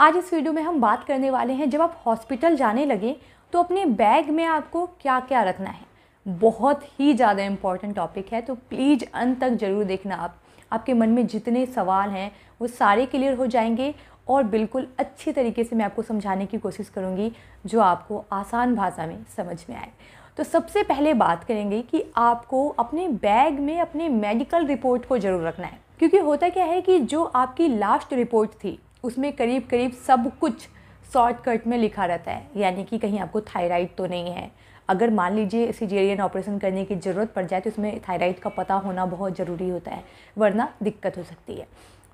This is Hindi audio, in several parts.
आज इस वीडियो में हम बात करने वाले हैं जब आप हॉस्पिटल जाने लगे तो अपने बैग में आपको क्या क्या रखना है बहुत ही ज़्यादा इम्पॉर्टेंट टॉपिक है तो प्लीज़ अंत तक ज़रूर देखना आप आपके मन में जितने सवाल हैं वो सारे क्लियर हो जाएंगे और बिल्कुल अच्छी तरीके से मैं आपको समझाने की कोशिश करूँगी जो आपको आसान भाषा में समझ में आए तो सबसे पहले बात करेंगे कि आपको अपने बैग में अपने मेडिकल रिपोर्ट को ज़रूर रखना है क्योंकि होता क्या है कि जो आपकी लास्ट रिपोर्ट थी उसमें करीब करीब सब कुछ शॉर्टकट में लिखा रहता है यानी कि कहीं आपको थायराइड तो नहीं है अगर मान लीजिए सीजेरियन ऑपरेशन करने की ज़रूरत पड़ जाए तो उसमें थायराइड का पता होना बहुत ज़रूरी होता है वरना दिक्कत हो सकती है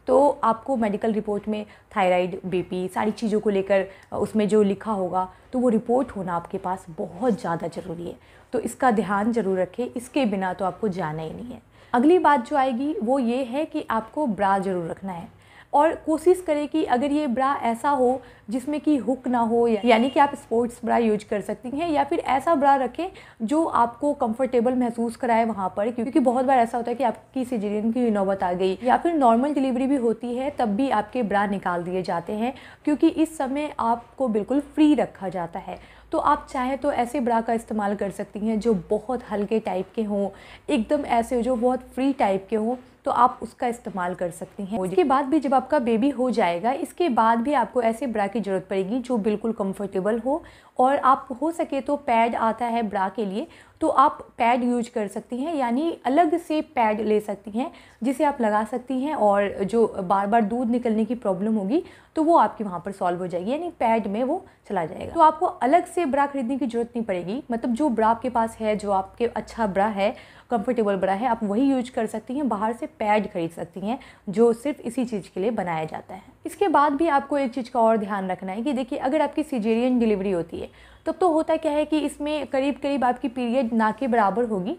तो आपको मेडिकल रिपोर्ट में थायराइड बीपी सारी चीज़ों को लेकर उसमें जो लिखा होगा तो वो रिपोर्ट होना आपके पास बहुत ज़्यादा ज़रूरी है तो इसका ध्यान ज़रूर रखें इसके बिना तो आपको जाना ही नहीं है अगली बात जो आएगी वो ये है कि आपको ब्रा ज़रूर रखना है और कोशिश करें कि अगर ये ब्रा ऐसा हो जिसमें कि हुक ना हो यानी कि आप स्पोर्ट्स ब्रा यूज कर सकती हैं या फिर ऐसा ब्रा रखें जो आपको कंफर्टेबल महसूस कराए वहाँ पर क्योंकि बहुत बार ऐसा होता है कि आपकी सिजेरियन की नौबत आ गई या फिर नॉर्मल डिलीवरी भी होती है तब भी आपके ब्रा निकाल दिए जाते हैं क्योंकि इस समय आपको बिल्कुल फ्री रखा जाता है तो आप चाहें तो ऐसे ब्रा का इस्तेमाल कर सकती हैं जो बहुत हल्के टाइप के हों एकदम ऐसे जो बहुत फ्री टाइप के हों तो आप उसका इस्तेमाल कर सकती हैं इसके बाद भी जब आपका बेबी हो जाएगा इसके बाद भी आपको ऐसे ब्रा की ज़रूरत पड़ेगी जो बिल्कुल कम्फर्टेबल हो और आप हो सके तो पैड आता है ब्रा के लिए तो आप पैड यूज कर सकती हैं यानी अलग से पैड ले सकती हैं जिसे आप लगा सकती हैं और जो बार बार दूध निकलने की प्रॉब्लम होगी तो वो आपकी वहाँ पर सॉल्व हो जाएगी यानी पैड में वो चला जाएगा तो आपको अलग से ब्रा खरीदने की ज़रूरत नहीं पड़ेगी मतलब जो ब्रा आपके पास है जो आपके अच्छा ब्रा है कंफर्टेबल ब्रा है आप वही यूज कर सकती हैं बाहर से पैड खरीद सकती हैं जो सिर्फ इसी चीज़ के लिए बनाया जाता है इसके बाद भी आपको एक चीज़ का और ध्यान रखना है कि देखिए अगर आपकी सीजेरियन डिलीवरी होती है तब तो होता क्या है कि इसमें करीब करीब आपकी पीरियड ना के बराबर होगी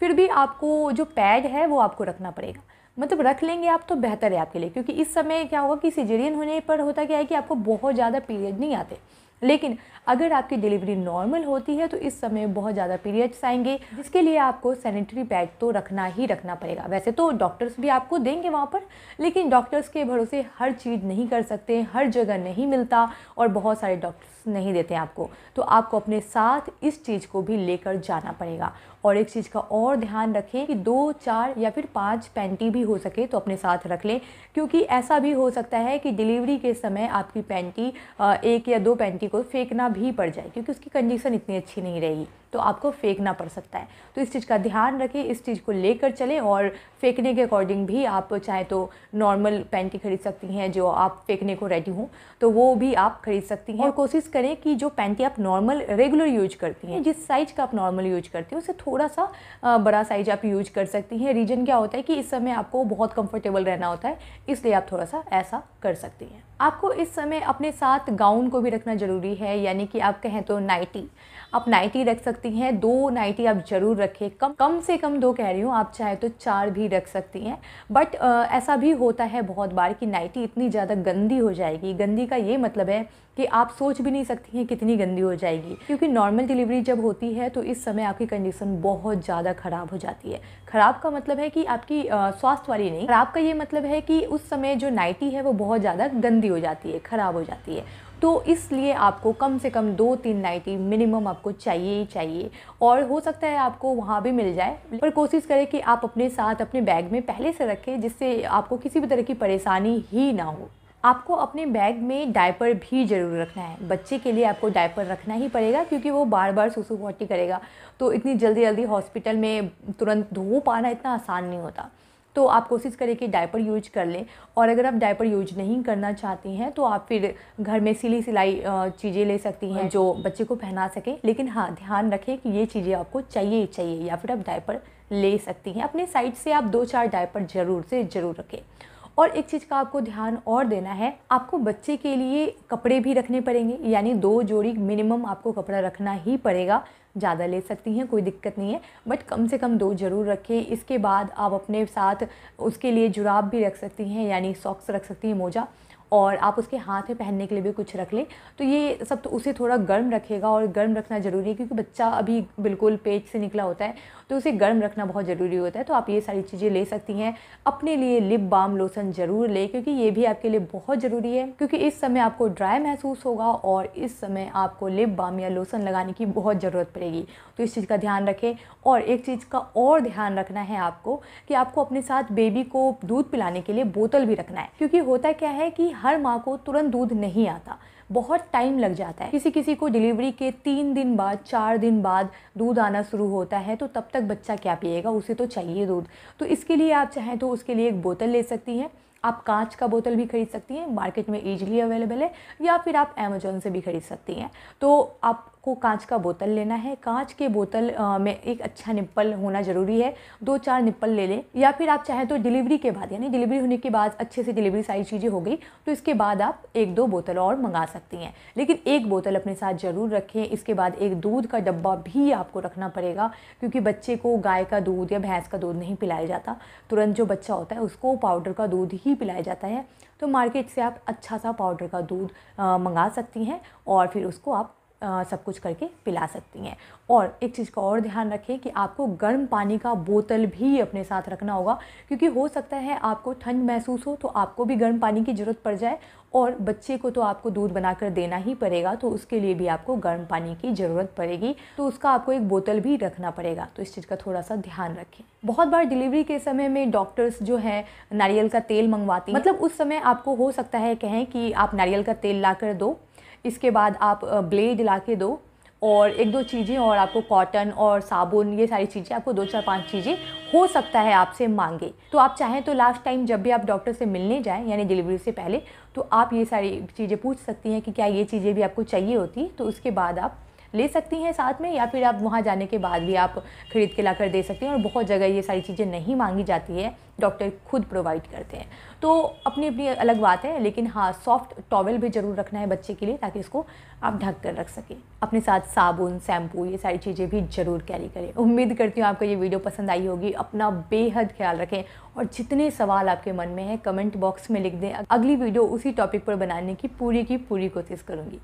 फिर भी आपको जो पैड है वो आपको रखना पड़ेगा मतलब रख लेंगे आप तो बेहतर है आपके लिए क्योंकि इस समय क्या होगा कि सिजेरियन होने पर होता क्या है कि आपको बहुत ज़्यादा पीरियड नहीं आते लेकिन अगर आपकी डिलीवरी नॉर्मल होती है तो इस समय बहुत ज़्यादा पीरियड्स आएंगे जिसके लिए आपको सैनिटरी पैड तो रखना ही रखना पड़ेगा वैसे तो डॉक्टर्स भी आपको देंगे वहाँ पर लेकिन डॉक्टर्स के भरोसे हर चीज़ नहीं कर सकते हर जगह नहीं मिलता और बहुत सारे डॉक्टर्स नहीं देते आपको तो आपको अपने साथ इस चीज़ को भी लेकर जाना पड़ेगा और एक चीज़ का और ध्यान रखें कि दो चार या फिर पाँच पैंटी भी हो सके तो अपने साथ रख लें क्योंकि ऐसा भी हो सकता है कि डिलीवरी के समय आपकी पैंटी एक या दो पैंटी को फेंकना भी पड़ जाए क्योंकि उसकी कंडीशन इतनी अच्छी नहीं रहेगी तो आपको फेंकना पड़ सकता है तो इस चीज़ का ध्यान रखें इस चीज़ को लेकर चलें और फेंकने के अकॉर्डिंग भी आप चाहे तो नॉर्मल पैंटी खरीद सकती हैं जो आप फेंकने को रेडी हों तो वो भी आप खरीद सकती हैं और कोशिश करें कि जो पैंटी आप नॉर्मल रेगुलर यूज करती हैं जिस साइज़ का आप नॉर्मल यूज करती हैं उसे थोड़ा सा बड़ा साइज आप यूज कर सकती हैं रीजन क्या होता है कि इस समय आपको बहुत कंफर्टेबल रहना होता है इसलिए आप थोड़ा सा ऐसा कर सकती हैं आपको इस समय अपने साथ गाउन को भी रखना ज़रूरी है यानी कि आप कहें तो नाइटी आप नाइटी रख सकते सकती हैं दो नाइटी आप ज़रूर रखें कम कम से कम दो कह रही हूँ आप चाहे तो चार भी रख सकती हैं बट ऐसा भी होता है बहुत बार कि नाइटी इतनी ज़्यादा गंदी हो जाएगी गंदी का ये मतलब है कि आप सोच भी नहीं सकती हैं कितनी गंदी हो जाएगी क्योंकि नॉर्मल डिलीवरी जब होती है तो इस समय आपकी कंडीशन बहुत ज़्यादा ख़राब हो जाती है ख़राब का मतलब है कि आपकी स्वास्थ्य वाली नहीं ख़राब का ये मतलब है कि उस समय जो नाइटी है वो बहुत ज़्यादा गंदी हो जाती है ख़राब हो जाती है तो इसलिए आपको कम से कम दो तीन नाइटी मिनिमम आपको चाहिए ही चाहिए और हो सकता है आपको वहाँ भी मिल जाए पर कोशिश करें कि आप अपने साथ अपने बैग में पहले से रखें जिससे आपको किसी भी तरह की परेशानी ही ना हो आपको अपने बैग में डायपर भी ज़रूर रखना है बच्चे के लिए आपको डायपर रखना ही पड़ेगा क्योंकि वो बार बार सुसु पॉटी करेगा तो इतनी जल्दी जल्दी हॉस्पिटल में तुरंत धो पाना इतना आसान नहीं होता तो आप कोशिश करें कि डायपर यूज कर लें और अगर आप डायपर यूज नहीं करना चाहती हैं तो आप फिर घर में सिली सिलाई चीज़ें ले सकती हैं जो बच्चे को पहना सकें लेकिन हाँ ध्यान रखें कि ये चीज़ें आपको चाहिए ही चाहिए या फिर आप डायपर ले सकती हैं अपने साइड से आप दो चार डायपर ज़रूर से ज़रूर रखें और एक चीज़ का आपको ध्यान और देना है आपको बच्चे के लिए कपड़े भी रखने पड़ेंगे यानी दो जोड़ी मिनिमम आपको कपड़ा रखना ही पड़ेगा ज़्यादा ले सकती हैं कोई दिक्कत नहीं है बट कम से कम दो ज़रूर रखें इसके बाद आप अपने साथ उसके लिए जुराब भी रख सकती हैं यानी सॉक्स रख सकती हैं मोजा और आप उसके हाथ में पहनने के लिए भी कुछ रख लें तो ये सब तो उसे थोड़ा गर्म रखेगा और गर्म रखना ज़रूरी है क्योंकि बच्चा अभी बिल्कुल पेट से निकला होता है तो उसे गर्म रखना बहुत ज़रूरी होता है तो आप ये सारी चीज़ें ले सकती हैं अपने लिए लिप बाम लोसन ज़रूर लें क्योंकि ये भी आपके लिए बहुत ज़रूरी है क्योंकि इस समय आपको ड्राई महसूस होगा और इस समय आपको लिप बाम या लोसन लगाने की बहुत ज़रूरत पड़ेगी तो इस चीज़ का ध्यान रखें और एक चीज़ का और ध्यान रखना है आपको कि आपको अपने साथ बेबी को दूध पिलाने के लिए बोतल भी रखना है क्योंकि होता क्या है कि हर माँ को तुरंत दूध नहीं आता बहुत टाइम लग जाता है किसी किसी को डिलीवरी के तीन दिन बाद चार दिन बाद दूध आना शुरू होता है तो तब तक बच्चा क्या पिएगा उसे तो चाहिए दूध तो इसके लिए आप चाहें तो उसके लिए एक बोतल ले सकती हैं आप कांच का बोतल भी खरीद सकती हैं मार्केट में ईजिली अवेलेबल है या फिर आप अमेजोन से भी खरीद सकती हैं तो आप आपको कांच का बोतल लेना है कांच के बोतल में एक अच्छा निप्पल होना ज़रूरी है दो चार निप्पल ले लें या फिर आप चाहें तो डिलीवरी के बाद यानी डिलीवरी होने के बाद अच्छे से डिलीवरी सारी चीज़ें हो गई तो इसके बाद आप एक दो बोतल और मंगा सकती हैं लेकिन एक बोतल अपने साथ ज़रूर रखें इसके बाद एक दूध का डब्बा भी आपको रखना पड़ेगा क्योंकि बच्चे को गाय का दूध या भैंस का दूध नहीं पिलाया जाता तुरंत जो बच्चा होता है उसको पाउडर का दूध ही पिलाया जाता है तो मार्केट से आप अच्छा सा पाउडर का दूध मंगा सकती हैं और फिर उसको आप सब कुछ करके पिला सकती हैं और एक चीज़ का और ध्यान रखें कि आपको गर्म पानी का बोतल भी अपने साथ रखना होगा क्योंकि हो सकता है आपको ठंड महसूस हो तो आपको भी गर्म पानी की ज़रूरत पड़ जाए और बच्चे को तो आपको दूध बनाकर देना ही पड़ेगा तो उसके लिए भी आपको गर्म पानी की ज़रूरत पड़ेगी तो उसका आपको एक बोतल भी रखना पड़ेगा तो इस चीज़ का थोड़ा सा ध्यान रखें बहुत बार डिलीवरी के समय में डॉक्टर्स जो हैं नारियल का तेल मंगवाती मतलब उस समय आपको हो सकता है कहें कि आप नारियल का तेल ला कर दो इसके बाद आप ब्लेड ला के दो और एक दो चीज़ें और आपको कॉटन और साबुन ये सारी चीज़ें आपको दो चार पांच चीज़ें हो सकता है आपसे मांगे तो आप चाहें तो लास्ट टाइम जब भी आप डॉक्टर से मिलने जाएं यानी डिलीवरी से पहले तो आप ये सारी चीज़ें पूछ सकती हैं कि क्या ये चीज़ें भी आपको चाहिए होती तो उसके बाद आप ले सकती हैं साथ में या फिर आप वहाँ जाने के बाद भी आप ख़रीद के लाकर दे सकती हैं और बहुत जगह ये सारी चीज़ें नहीं मांगी जाती है डॉक्टर खुद प्रोवाइड करते हैं तो अपनी अपनी अलग बात है लेकिन हाँ सॉफ्ट टॉवल भी ज़रूर रखना है बच्चे के लिए ताकि इसको आप ढक कर रख सकें अपने साथ साबुन शैम्पू ये सारी चीज़ें भी ज़रूर कैरी करें उम्मीद करती हूँ आपको ये वीडियो पसंद आई होगी अपना बेहद ख्याल रखें और जितने सवाल आपके मन में हैं कमेंट बॉक्स में लिख दें अगली वीडियो उसी टॉपिक पर बनाने की पूरी की पूरी कोशिश करूँगी